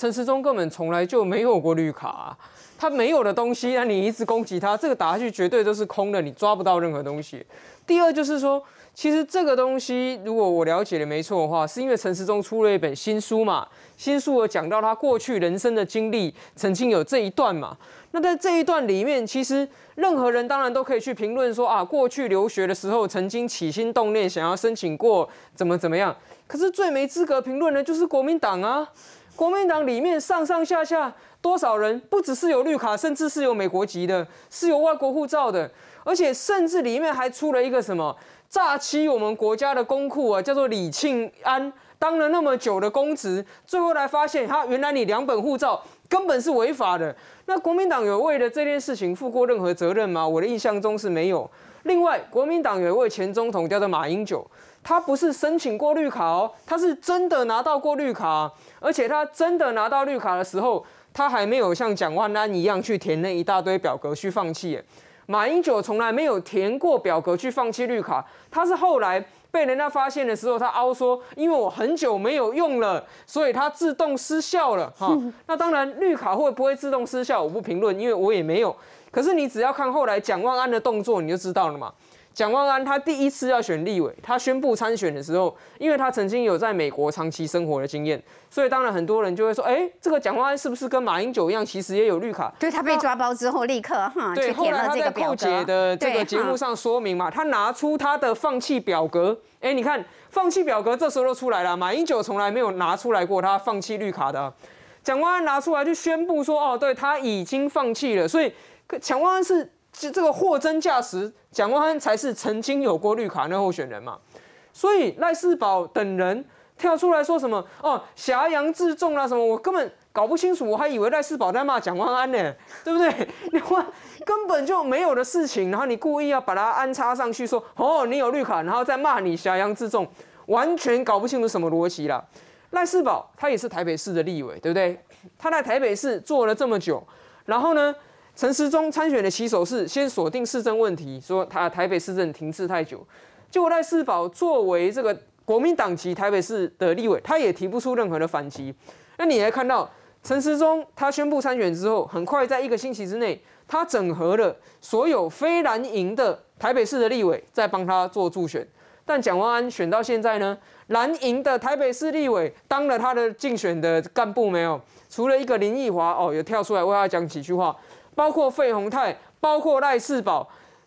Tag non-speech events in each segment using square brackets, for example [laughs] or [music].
陈世忠根本从来就没有过绿卡，他没有的东西，那你一直攻击他，这个打下去绝对都是空的，你抓不到任何东西。第二就是说，其实这个东西如果我了解的没错的话，是因为陈世忠出了一本新书嘛，新书有讲到他过去人生的经历，曾经有这一段嘛。那在这一段里面，其实任何人当然都可以去评论说啊，过去留学的时候曾经起心动念想要申请过怎么怎么样，可是最没资格评论的就是国民党啊。国民党里面上上下下多少人，不只是有绿卡，甚至是有美国籍的，是有外国护照的，而且甚至里面还出了一个什么诈欺我们国家的公库啊，叫做李庆安，当了那么久的公职，最后来发现他原来你两本护照。根本是违法的。那国民党有为了这件事情负过任何责任吗？我的印象中是没有。另外，国民党有一位前总统叫做马英九，他不是申请过绿卡，哦，他是真的拿到过绿卡，而且他真的拿到绿卡的时候，他还没有像蒋万安一样去填那一大堆表格去放弃。马英九从来没有填过表格去放弃绿卡，他是后来。被人家发现的时候，他凹说：“因为我很久没有用了，所以它自动失效了。”哈，那当然绿卡会不会自动失效？我不评论，因为我也没有。可是你只要看后来蒋万安的动作，你就知道了嘛。蒋万安他第一次要选立委，他宣布参选的时候，因为他曾经有在美国长期生活的经验，所以当然很多人就会说，哎，这个蒋万安是不是跟马英九一样，其实也有绿卡？对他被抓包之后，立刻哈就了个对，后来他在后节的这个节目上说明嘛，他拿出他的放弃表格，哎，你看放弃表格这时候都出来了，马英九从来没有拿出来过他放弃绿卡的，蒋万安拿出来就宣布说，哦，对他已经放弃了，所以蒋万安是。这这个货真价实，蒋万安才是曾经有过绿卡的候选人嘛，所以赖世宝等人跳出来说什么哦，挟洋自重啦什么，我根本搞不清楚，我还以为赖世宝在骂蒋万安呢，对不对？[laughs] 你换根本就没有的事情，然后你故意要把它安插上去，说哦你有绿卡，然后再骂你挟洋自重，完全搞不清楚什么逻辑啦。赖世宝他也是台北市的立委，对不对？他在台北市做了这么久，然后呢？陈时中参选的起手是先锁定市政问题，说他台北市政停滞太久。就果赖世宝作为这个国民党籍台北市的立委，他也提不出任何的反击。那你也看到，陈时中他宣布参选之后，很快在一个星期之内，他整合了所有非蓝营的台北市的立委，在帮他做助选。但蒋万安选到现在呢，蓝营的台北市立委当了他的竞选的干部没有？除了一个林奕华哦，有跳出来为他讲几句话。包括费宏泰，包括赖世宝，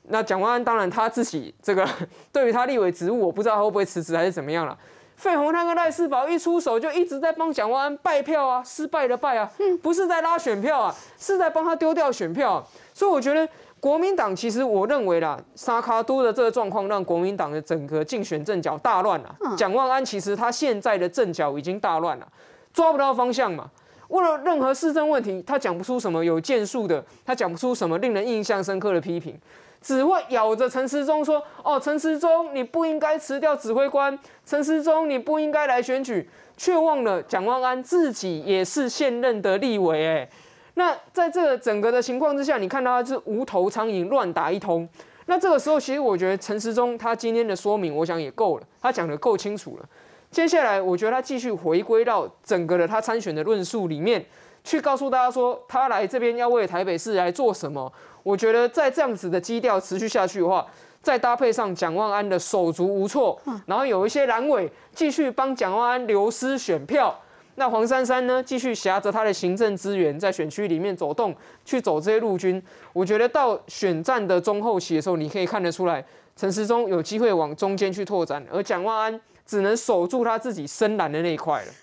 那蒋万安当然他自己这个 [laughs] 对于他立委职务，我不知道他会不会辞职还是怎么样了。费宏泰跟赖世宝一出手就一直在帮蒋万安拜票啊，失败的拜啊，不是在拉选票啊，是在帮他丢掉选票。所以我觉得国民党其实我认为啦，沙卡都的这个状况让国民党的整个竞选阵脚大乱了。蒋万安其实他现在的阵脚已经大乱了，抓不到方向嘛。问了任何市政问题，他讲不出什么有建树的，他讲不出什么令人印象深刻的批评，只会咬着陈时中说：“哦，陈时中，你不应该辞掉指挥官，陈时中，你不应该来选举。”却忘了蒋万安自己也是现任的立委。哎，那在这个整个的情况之下，你看到他是无头苍蝇乱打一通。那这个时候，其实我觉得陈时中他今天的说明，我想也够了，他讲的够清楚了。接下来，我觉得他继续回归到整个的他参选的论述里面，去告诉大家说他来这边要为台北市来做什么。我觉得在这样子的基调持续下去的话，再搭配上蒋万安的手足无措，然后有一些阑尾继续帮蒋万安流失选票，那黄珊珊呢继续挟着他的行政资源在选区里面走动，去走这些陆军。我觉得到选战的中后期的时候，你可以看得出来，陈时中有机会往中间去拓展，而蒋万安。只能守住他自己深蓝的那一块了。